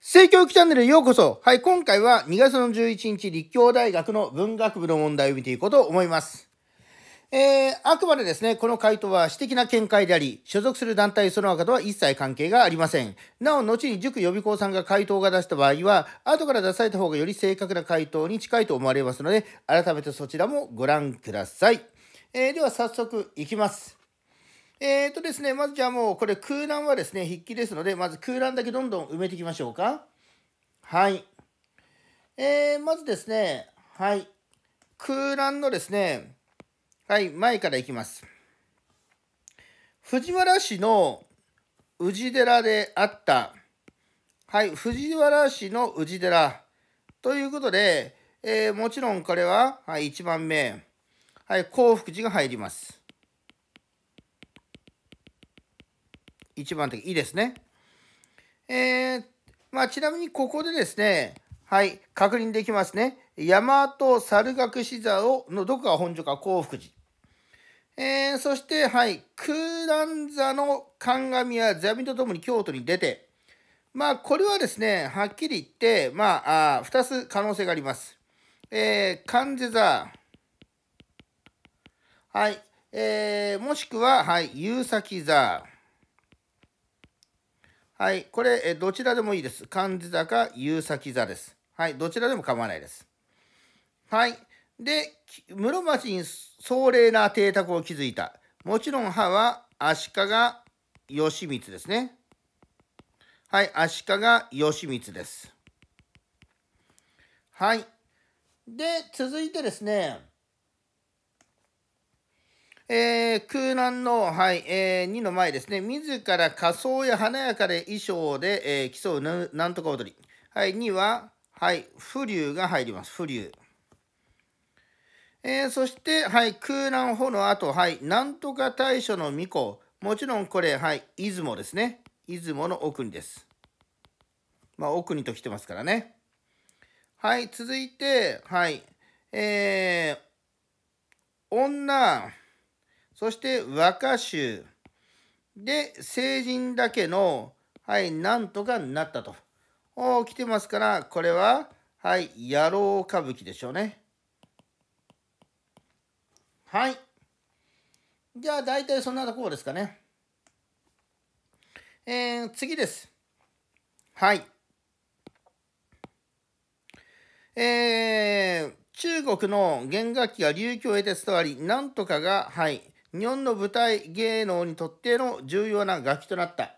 性教育チャンネルへようこそ。はい、今回は2月の11日、立教大学の文学部の問題を見ていこうと思います。えー、あくまでですね、この回答は私的な見解であり、所属する団体その他とは一切関係がありません。なお、後に塾予備校さんが回答が出した場合は、後から出された方がより正確な回答に近いと思われますので、改めてそちらもご覧ください。えー、では早速いきます。えーとですね、まずじゃあもうこれ空欄はですね、筆記ですので、まず空欄だけどんどん埋めていきましょうか。はい。えー、まずですね、はい。空欄のですね、はい、前からいきます。藤原氏の氏寺であった。はい、藤原氏の氏寺。ということで、えー、もちろんこれは、はい、1番目。はい、興福寺が入ります。一番的いいですね。えー、まあ、ちなみにここでですね、はい、確認できますね。大和猿楽志座をのどこが本所か興福寺。えー、そして、はい、空欄座の鑑みは座見とともに京都に出て、まあ、これはですね、はっきり言って、まあ、あ2つ可能性があります。えー、関世座、はい、えー、もしくは、はい、夕先座。はい。これ、えどちらでもいいです。漢字座か、有先座です。はい。どちらでも構わないです。はい。で、室町に壮麗な邸宅を築いた。もちろん派は足利義満ですね。はい。足利義満です。はい。で、続いてですね、えー、空南の、はいえー、2の前ですね、自ら仮装や華やかで衣装で、えー、競うなんとか踊り。はい、2は、はい、浮流が入ります。浮流。えー、そして、はい、空南穂の後、はい、なんとか大書の巫女。もちろんこれ、はい、出雲ですね。出雲の奥にです。まあ、奥にと来てますからね。はい、続いて、はい、えー、女、そして和歌集で成人だけのはいなんとかなったと来てますからこれははい野郎歌舞伎でしょうねはいじゃあ大体そんなところですかねえー、次ですはいえー、中国の弦楽器が流教へて伝わり、なんとかが、はい、日本の舞台芸能にとっての重要な楽器となった。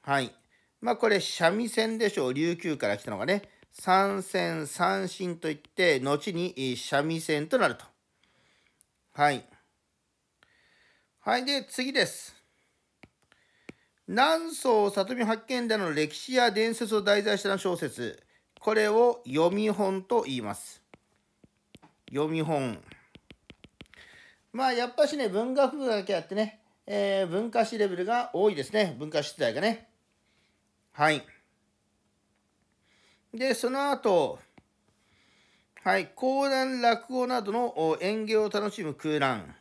はい。まあこれ三味線でしょう。琉球から来たのがね。三線三振といって、後に三味線となると。はい。はい。で、次です。南宋里見発見での歴史や伝説を題材した小説。これを読み本と言います。読み本。まあやっぱしね、文学部だけあってね、えー、文化史レベルが多いですね。文化出題がね。はい。で、その後、はい、講談、落語などの演芸を楽しむ空欄。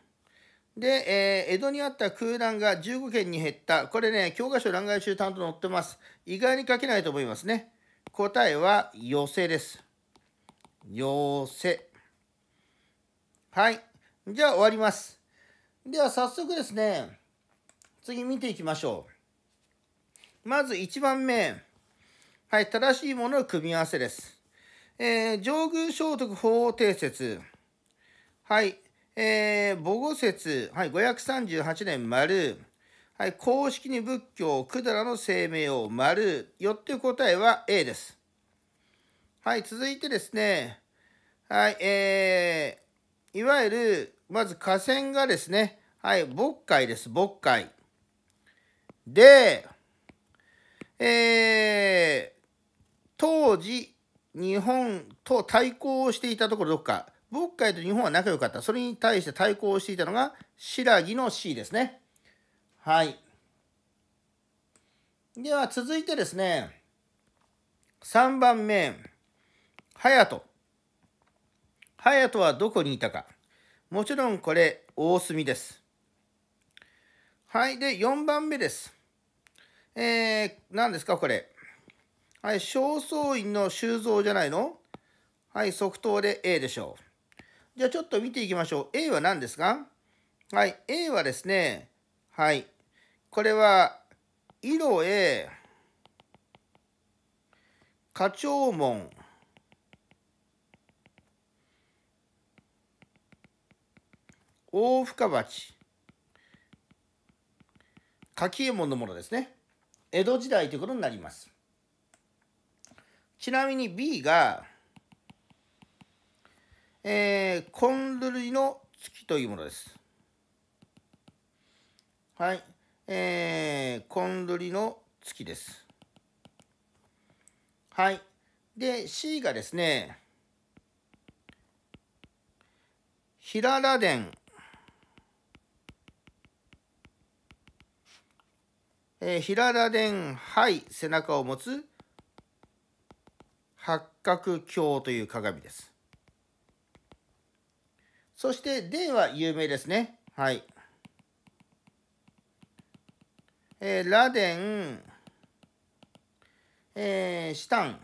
で、えー、江戸にあった空欄が15件に減った。これね、教科書欄外集担当載ってます。意外に書けないと思いますね。答えは、寄せです。寄せ。はい。じゃあ終わります。では早速ですね、次見ていきましょう。まず1番目。はい、正しいものの組み合わせです。えー、上宮聖徳法定説。はい、えー、母語説。はい、538年丸。はい、公式に仏教、百済の生命を丸。よって答えは A です。はい、続いてですね。はい、えー、いわゆるまず河川がですね、はい、渤海です、渤海。で、えー、当時、日本と対抗していたところどっか、渤海と日本は仲良かった。それに対して対抗していたのが、白木の C ですね。はい。では続いてですね、3番目、隼人。隼人はどこにいたか。もちろんこれ大隅です。はい。で、4番目です。えー、何ですかこれ。はい。正倉院の修造じゃないのはい。即答で A でしょう。じゃあちょっと見ていきましょう。A は何ですかはい。A はですね、はい。これは、色 A、花鳥門、大深鉢柿右衛門のものですね江戸時代ということになりますちなみに B が、えー、コンルりの月というものですはいえー、コンルリの月ですはいで C がですね平良殿えー、平田伝肺背中を持つ八角鏡という鏡です。そして伝は有名ですね。はい。えー、螺伝、えー、シタン、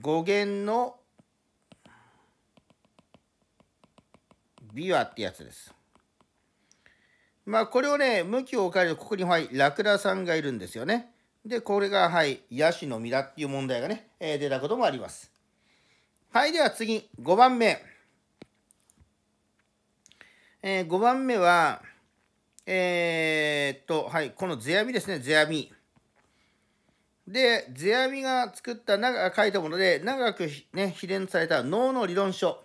語源の琵琶ってやつです。まあ、これをね、向きを変えると、ここに、はい、ラクダさんがいるんですよね。で、これが、はい、ヤシの実だっていう問題がね、えー、出たこともあります。はい、では次、5番目。えー、5番目は、えー、っと、はい、この世阿弥ですね、世阿弥。で、世阿弥が作った長、書いたもので、長くね、秘伝された脳の理論書。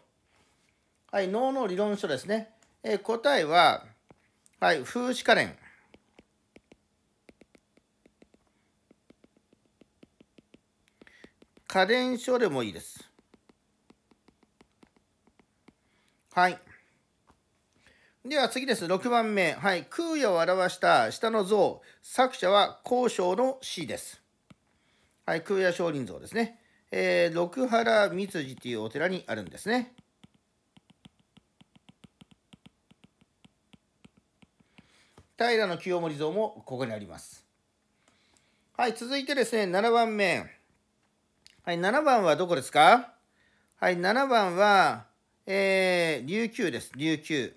はい、脳の理論書ですね。えー、答えは、はい、風刺家電。家電書でもいいです。はい。では次です。6番目。はい。空也を表した下の像。作者は交渉の詩です。はい。空也少林像ですね。えー、六原三寺というお寺にあるんですね。平清盛像もここにあります。はい、続いてですね、7番目。はい、7番はどこですかはい、7番は、えー、琉球です、琉球。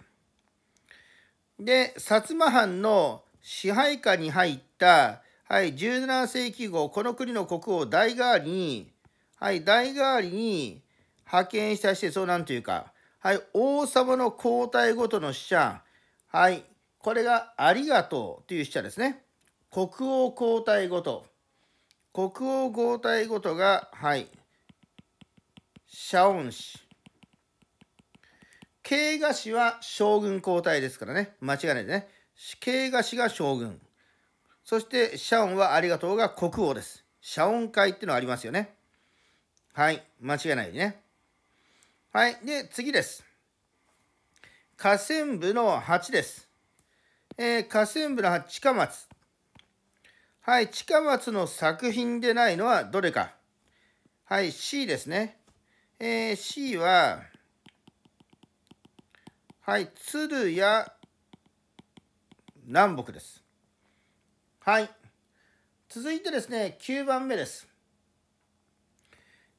で、薩摩藩の支配下に入った、はい、17世紀後、この国の国王代替わりに、はい、代替わりに派遣した施設をなんというか、はい、王様の交代ごとの使者、はい、これがありがとうという死者ですね。国王交代ごと。国王交代ごとが、はい、謝恩氏。慶賀氏は将軍交代ですからね。間違いないでね。慶賀氏が将軍。そして、謝恩はありがとうが国王です。謝恩会ってのありますよね。はい、間違いないね。はい、で、次です。河川部の8です。えー、河川部の近松。はい、近松の作品でないのはどれか。はい、C ですね。えー、C は、はい、鶴屋南北です。はい。続いてですね、9番目です。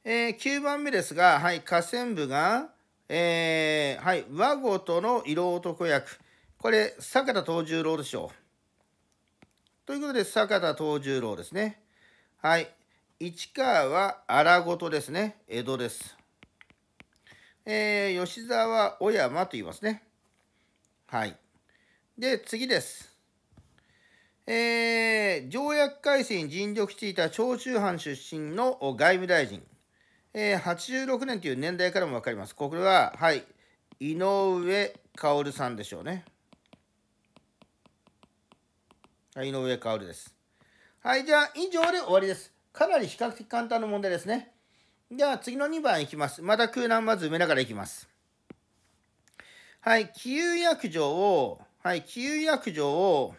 えー、9番目ですが、はい、河川部が、えー、はい、和ごとの色男役。これ、坂田藤十郎でしょう。ということで、坂田藤十郎ですね。はい。市川は荒事ですね。江戸です。えー、吉沢は小山と言いますね。はい。で、次です。えー、条約改正に尽力していた長州藩出身の外務大臣、えー、86年という年代からも分かります。これは、はい、井上薫さんでしょうね。はい、井上薫です。はい、じゃあ、以上で終わりです。かなり比較的簡単な問題ですね。じゃあ、次の2番いきます。また空欄まず埋めながらいきます。はい、気有薬場を、はい、気有薬場を、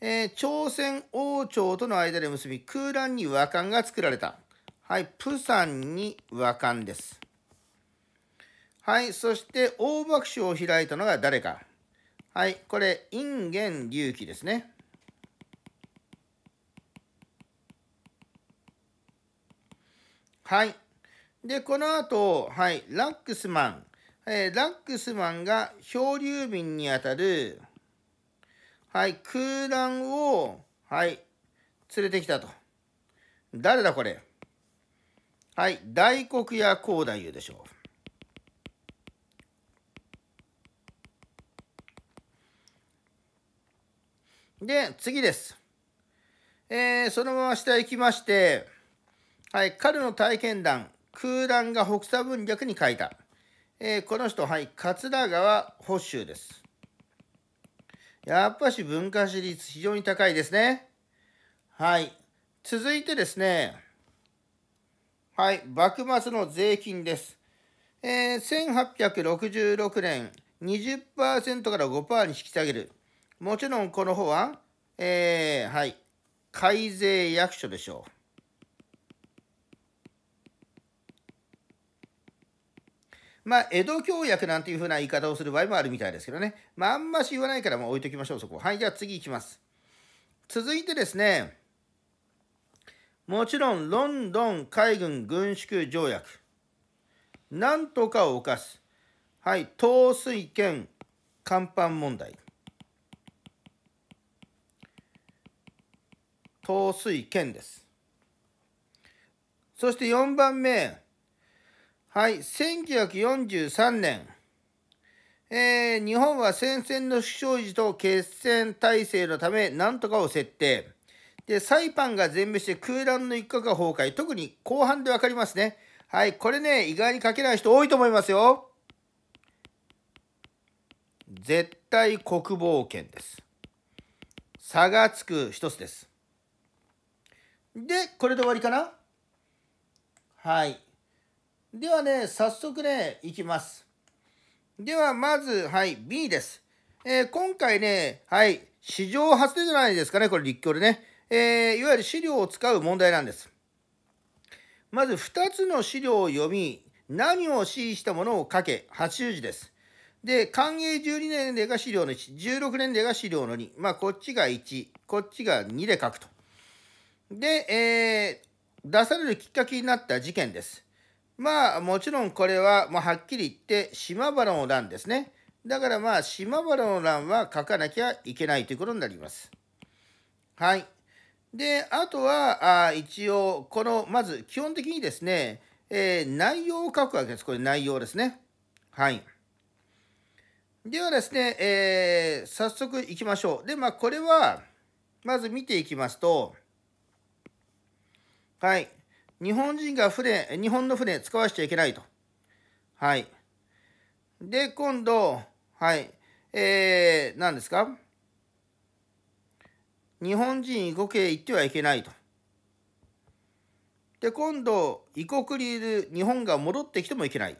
えー、朝鮮王朝との間で結び、空欄に和漢が作られた。はい、プサンに和漢です。はい、そして大幕笑を開いたのが誰か。はい、これ、インゲン隆起ですね。はい。で、この後、はい、ラックスマン。えー、ラックスマンが漂流民にあたる、はい、空欄を、はい、連れてきたと。誰だこれはい、大黒屋光太夫でしょう。で、次です。えー、そのまま下行きまして、はい、彼の体験談、空欄が北斎文脈に書いた。えー、この人、はい、桂川保州です。やっぱし文化史率非常に高いですね。はい。続いてですね。はい。幕末の税金です。えー、1866年、20%から5%に引き下げる。もちろんこの方は、えー、はい。改税役所でしょう。まあ、江戸教約なんていうふうな言い方をする場合もあるみたいですけどね。まあ、あんまし言わないからもう置いときましょう、そこ。はい、じゃあ次いきます。続いてですね、もちろん、ロンドン海軍軍縮条約。なんとかを犯す。はい、統帥権甲板問題。統帥権です。そして4番目、はい、1943年、えー、日本は戦線の不祥事と決戦体制のため、なんとかを設定。で、サイパンが全滅して空欄の一角が崩壊。特に後半で分かりますね。はい、これね、意外に書けない人多いと思いますよ。絶対国防圏です。差がつく一つです。で、これで終わりかなはい。ではね、早速ね、いきます。では、まず、はい、B です。えー、今回ね、はい、史上初じゃないですかね、これ立教でね。えー、いわゆる資料を使う問題なんです。まず、2つの資料を読み、何を指示したものを書け、八十字です。で、寛永12年でが資料の1、16年でが資料の2。まあ、こっちが1、こっちが2で書くと。で、えー、出されるきっかけになった事件です。まあもちろんこれはもうはっきり言って島原の乱ですね。だからまあ島原の乱は書かなきゃいけないということになります。はい。で、あとはあ一応このまず基本的にですね、えー、内容を書くわけです。これ内容ですね。はい。ではですね、えー、早速いきましょう。で、まあこれはまず見ていきますと、はい。日本人が船、日本の船使わしちゃいけないと。はい。で、今度、はい。えー、何ですか日本人異国へ行ってはいけないと。で、今度、異国にいる日本が戻ってきてもいけない。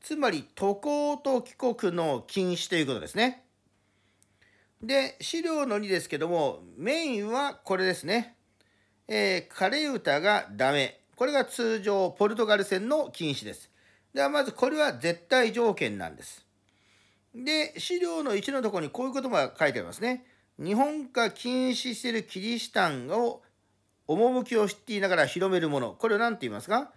つまり、渡航と帰国の禁止ということですね。で、資料の2ですけども、メインはこれですね。えー、枯れ歌がダメ。これが通常ポルトガル戦の禁止です。ではまずこれは絶対条件なんです。で、資料の1のところにこういう言葉が書いてありますね。日本が禁止しているキリシタンを趣を知っていながら広めるもの。これを何て言いますか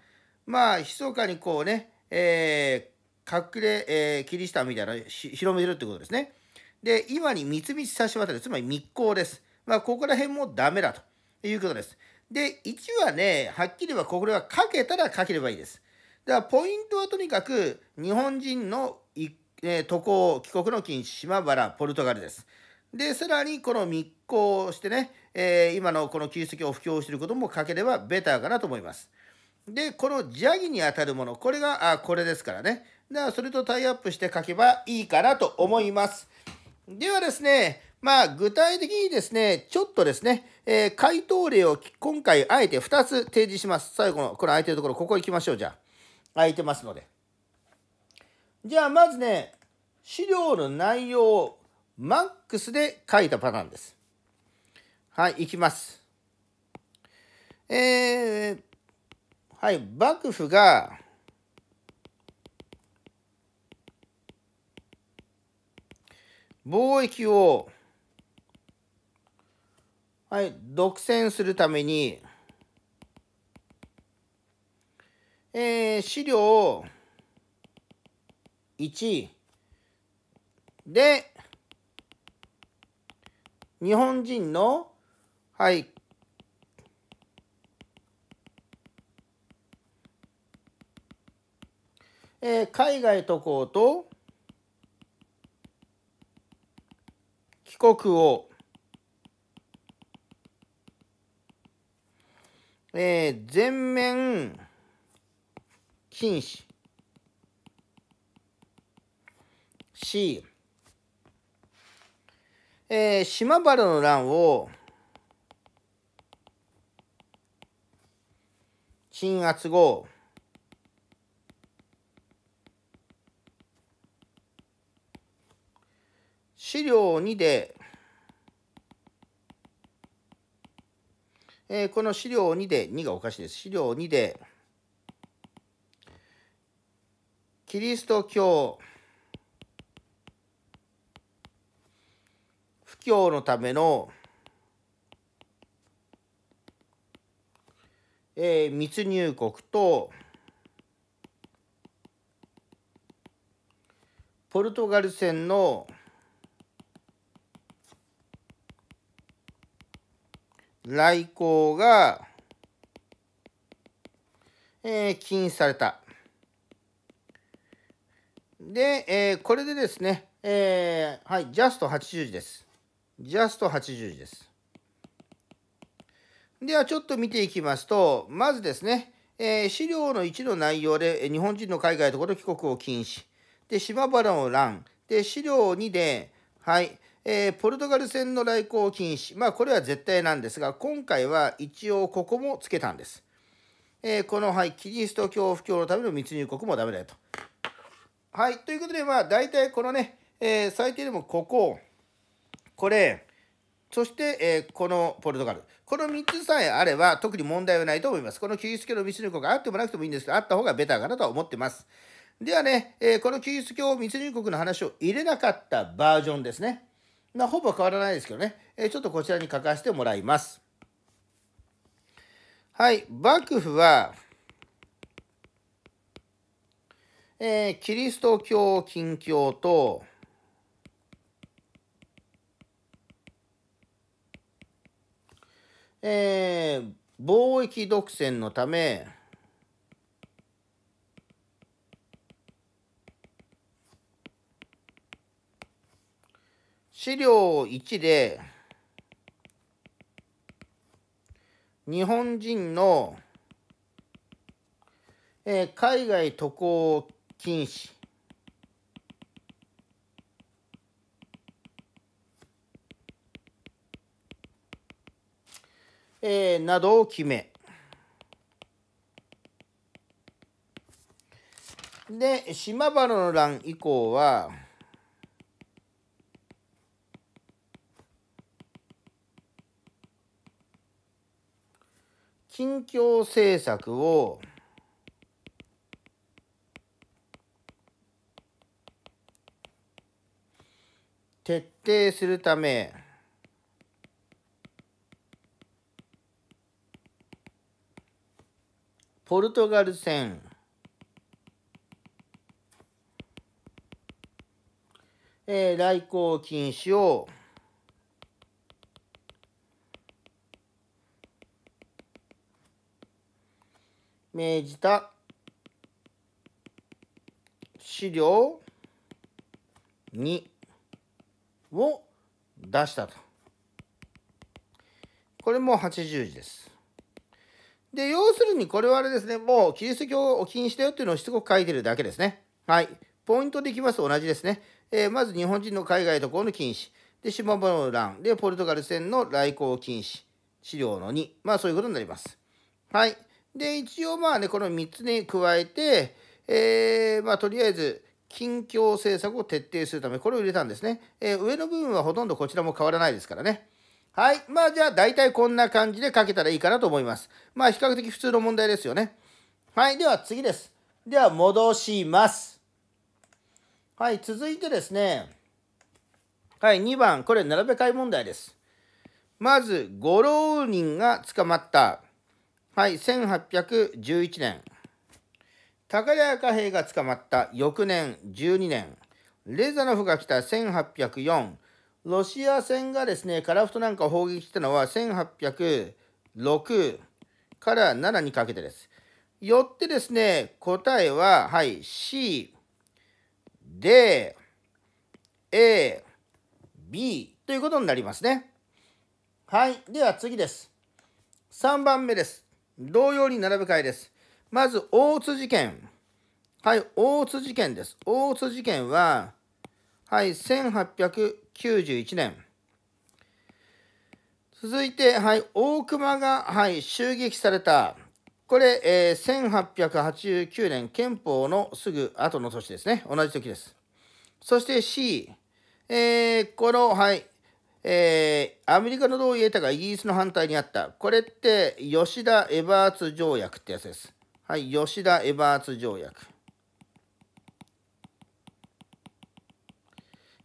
まあ、密かにこうね、えー、隠れ、えー、キリシタンみたいな広めるってことですね。で、今に三つ差し渡る、つまり密航です。まあ、ここら辺もダメだということです。で、1はね、はっきりはこれはかけたらかければいいです。だからポイントはとにかく日本人の、え渡航、帰国の禁止、島原、ポルトガルです。で、さらにこの密航してね、えー、今のこの旧跡を布教していることもかければベターかなと思います。で、この邪気に当たるもの、これが、あ、これですからね。だからそれとタイアップして書けばいいかなと思います。ではですね、まあ、具体的にですね、ちょっとですね、えー、回答例を今回あえて2つ提示します。最後の、この空いてるところ、ここ行きましょう、じゃあ。空いてますので。じゃあ、まずね、資料の内容をマックスで書いたパターンです。はい、いきます。えー、はい、幕府が、貿易をはい、独占するために、えー、資料1で、日本人の、はい、えー、海外渡航と帰国をえー、全面禁止し、えー、島原の乱を鎮圧後資料2でえー、この資料2で、2がおかしいです。資料2で、キリスト教、布教のための、えー、密入国と、ポルトガル戦の来航が、えー、禁止された。で、えー、これでですね、えー、はい、ジャスト80時です。ジャスト80時です。ではちょっと見ていきますと、まずですね、えー、資料の1の内容で、日本人の海外ところ帰国を禁止。で、島原の欄。で、資料2で、はい、えー、ポルトガル戦の来航禁止。まあ、これは絶対なんですが、今回は一応ここもつけたんです。えー、この、はい、キリスト教布教のための密入国もダメだよと。はい、ということで、まあ、大体このね、えー、最低でもここ、これ、そして、えー、このポルトガル。この3つさえあれば、特に問題はないと思います。このキリスト教の密入国があってもなくてもいいんですけど、あった方がベターかなとは思ってます。ではね、えこのキリスト教密入国の話を入れなかったバージョンですね。まあ、ほぼ変わらないですけどね、えちょっとこちらに書かせてもらいます。はい、幕府は、えー、キリスト教近教と、えー、貿易独占のため、資料1で、日本人の、えー、海外渡航禁止。えー、などを決めで島原の乱以降は近況政策を徹底するためポルトガル戦えー、来航禁止を命じた資料2を出したと。これも80字です。で、要するにこれはあれですね、もうキリスト教を禁止だよっていうのをしつこく書いてるだけですね。はい。ポイントでいきますと同じですね。えー、まず日本人の海外渡航の禁止。で、島原の乱。で、ポルトガル戦の来航禁止。資料の2。まあそういうことになります。はい。で、一応まあね、この3つに加えて、えー、まあ、とりあえず、近況政策を徹底するため、これを入れたんですね。えー、上の部分はほとんどこちらも変わらないですからね。はい。まあ、じゃあ、大体こんな感じで書けたらいいかなと思います。まあ、比較的普通の問題ですよね。はい。では、次です。では、戻します。はい。続いてですね。はい。2番。これ、並べ替え問題です。まず、五郎人が捕まった。はい、1811年。高田家兵が捕まった翌年12年、レザノフが来た1804、ロシア船がですね、カラフトなんかを砲撃したのは1806から7にかけてです。よってですね、答えは、はい、C、D、A、B ということになりますね。はい、では次です。3番目です。同様に並べ替えです。まず、大津事件。はい、大津事件です。大津事件は、はい、1891年。続いて、はい、大熊が、はい、襲撃された。これ、えー、1889年、憲法のすぐ後の年ですね。同じ時です。そして C、えー、この、はい、えー、アメリカの同意得たがイギリスの反対にあった。これって、吉田・エバーツ条約ってやつです。はい、吉田・エバーツ条約。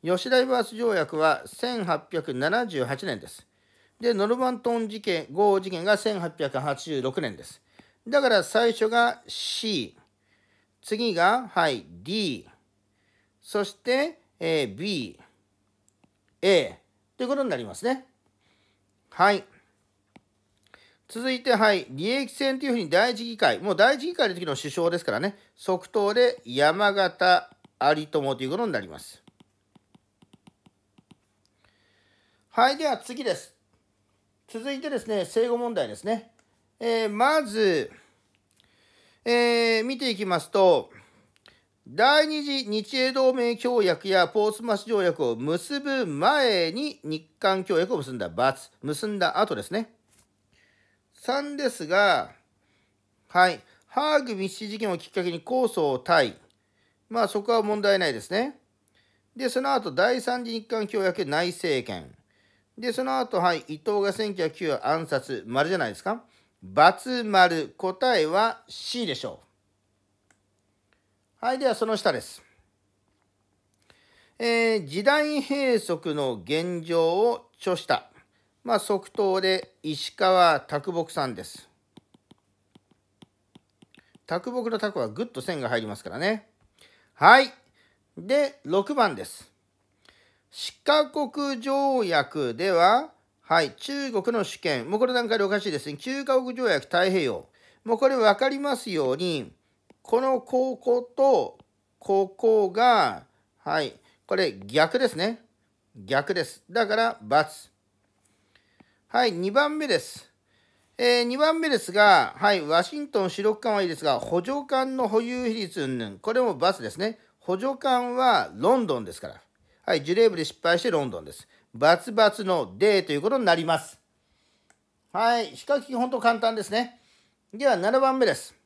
吉田・エバーツ条約は1878年です。で、ノルマントン事件、豪雨事件が1886年です。だから最初が C、次が、はい、D、そして、えー、B、A、ということになりますね。はい。続いて、はい、利益戦というふうに第一議会、もう第一議会の時の首相ですからね、即答で山形有朋ということになります。はい、では次です。続いてですね、生後問題ですね。えー、まず、えー、見ていきますと、第二次日英同盟協約やポーツマス条約を結ぶ前に日韓協約を結んだ罰、結んだ後ですね。3ですが、はい、ハーグ密使事件をきっかけに控訴を対。まあそこは問題ないですね。で、その後第三次日韓協約内政権。で、その後、はい、伊藤が1909暗殺、丸じゃないですか。×丸、答えは C でしょう。はい、ではその下です。えー、時代閉塞の現状を著した、まあ、即答で石川卓木さんです。卓木の卓はぐっと線が入りますからね。はい。で、6番です。四カ国条約では、はい、中国の主権、もうこの段階でおかしいですね。中華国条約太平洋。もうこれ分かりますように、このこことここが、はい、これ逆ですね。逆です。だから、×。はい、2番目です。えー、2番目ですが、はい、ワシントン主力艦はいいですが、補助艦の保有比率云々、これも×ですね。補助艦はロンドンですから。はい、ジュレーブで失敗してロンドンです。××のーということになります。はい、比較的本当簡単ですね。では、7番目です。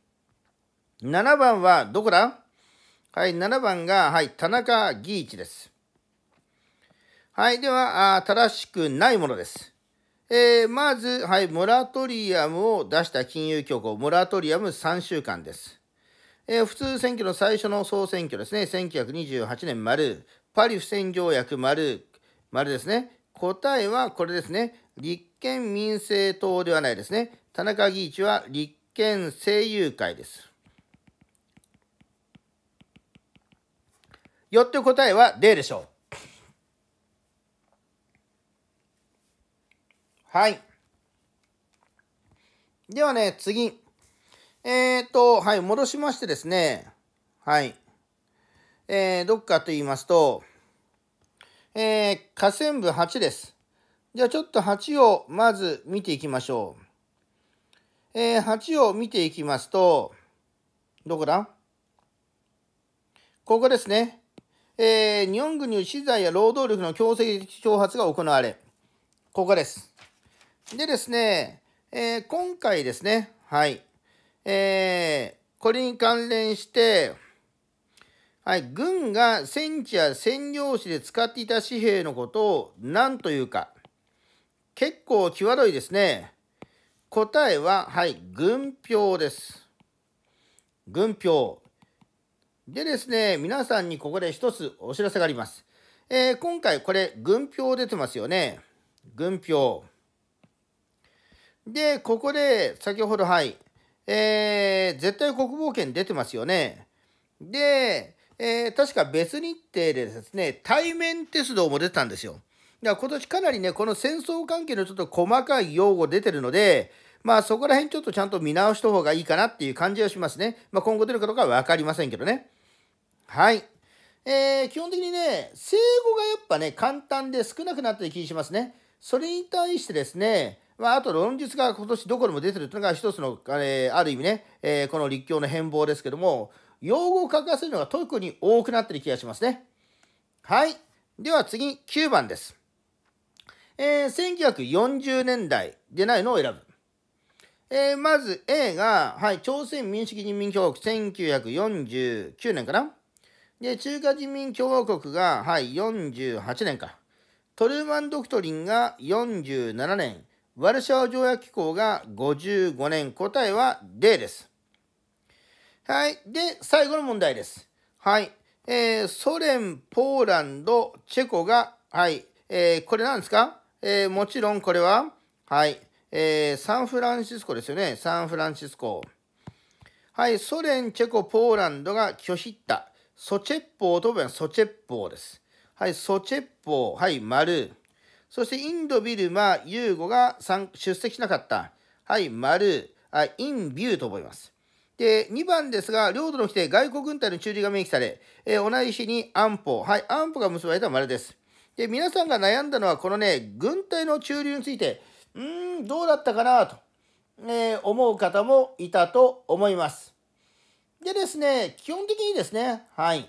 7番はどこだはい、7番が、はい、田中義一です。はい、では、あ正しくないものです。えー、まず、はい、モラトリアムを出した金融恐慌、モラトリアム3週間です。えー、普通選挙の最初の総選挙ですね、1928年丸、パリ不戦条約丸、丸ですね。答えはこれですね、立憲民政党ではないですね。田中義一は立憲政友会です。よって答えは D でしょう。はい。ではね、次。えっ、と、はい、戻しましてですね。はい。えー、どっかと言いますと、えー、河川部8です。じゃあちょっと8をまず見ていきましょう。えー、8を見ていきますと、どこだここですね。えー、日本軍による資材や労働力の強制的挑発が行われ、ここです。でですね、えー、今回ですね、はい、えー、これに関連して、はい、軍が戦地や占領地で使っていた紙幣のことを何というか、結構際どいですね。答えは、はい、軍票です。軍票。でですね、皆さんにここで一つお知らせがあります。えー、今回これ、軍票出てますよね。軍票。で、ここで、先ほど、はい、えー、絶対国防圏出てますよね。で、えー、確か別日程でですね、対面鉄道も出てたんですよ。だから今年かなりね、この戦争関係のちょっと細かい用語出てるので、まあそこら辺ちょっとちゃんと見直した方がいいかなっていう感じはしますね。まあ今後出るかどうかは分かりませんけどね。はい。えー、基本的にね、生後がやっぱね、簡単で少なくなった気しますね。それに対してですね、まあ、あと論述が今年どこでも出てるというのが一つの、えー、ある意味ね、えー、この立教の変貌ですけども、用語を書かせるのが特に多くなってる気がしますね。はい。では次、9番です。えー、1940年代でないのを選ぶ。えー、まず A が、はい、朝鮮民主主義人民共和国1949年かな。で、中華人民共和国が、はい、48年か。トルーマン・ドクトリンが47年。ワルシャワ条約機構が55年。答えは D です。はい。で、最後の問題です。はい。えー、ソ連、ポーランド、チェコが、はい。えー、これなんですかえー、もちろんこれは、はい。えー、サンフランシスコですよね。サンフランシスコ。はい。ソ連、チェコ、ポーランドが拒否った。ソチェッポーとはソチェッポーです。はい、ソチェッポー、はい、丸。そしてインド、ビルマ、ユーゴが出席しなかった。はい、丸。はインビューと覚えます。で、2番ですが、領土の規定、外国軍隊の中立が明記され、えー、同じ日に安保。はい、安保が結ばれた丸です。で、皆さんが悩んだのは、このね、軍隊の中流について、うーん、どうだったかなと、えー、思う方もいたと思います。でですね、基本的にですね、はい。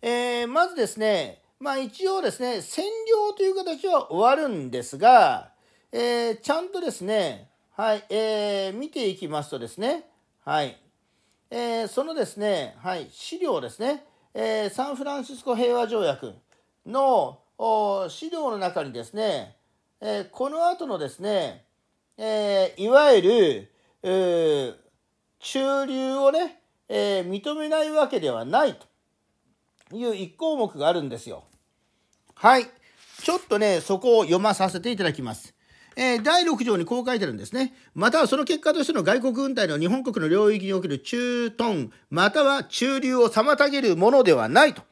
えー、まずですね、まあ一応ですね、占領という形は終わるんですが、えー、ちゃんとですね、はい、えー、見ていきますとですね、はい、えー、そのですね、はい、資料ですね、えー、サンフランシスコ平和条約の資料の中にですね、えー、この後のですね、えいわゆる、えー中流をね、えー、認めないわけではないという1項目があるんですよ。はい。ちょっとね、そこを読まさせていただきます。えー、第6条にこう書いてるんですね。またはその結果としての外国軍隊の日本国の領域における駐屯、または駐留を妨げるものではないと、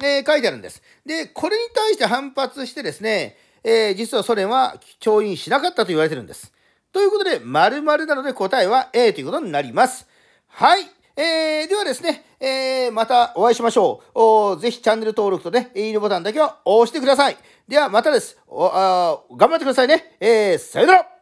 えー、書いてあるんです。で、これに対して反発してですね、えー、実はソ連は調印しなかったと言われてるんです。ということで、〇〇なので答えは A ということになります。はい。えー、ではですね、えー、またお会いしましょう。おぜひチャンネル登録とね、いいねボタンだけは押してください。ではまたです。おあ頑張ってくださいね。えー、さよなら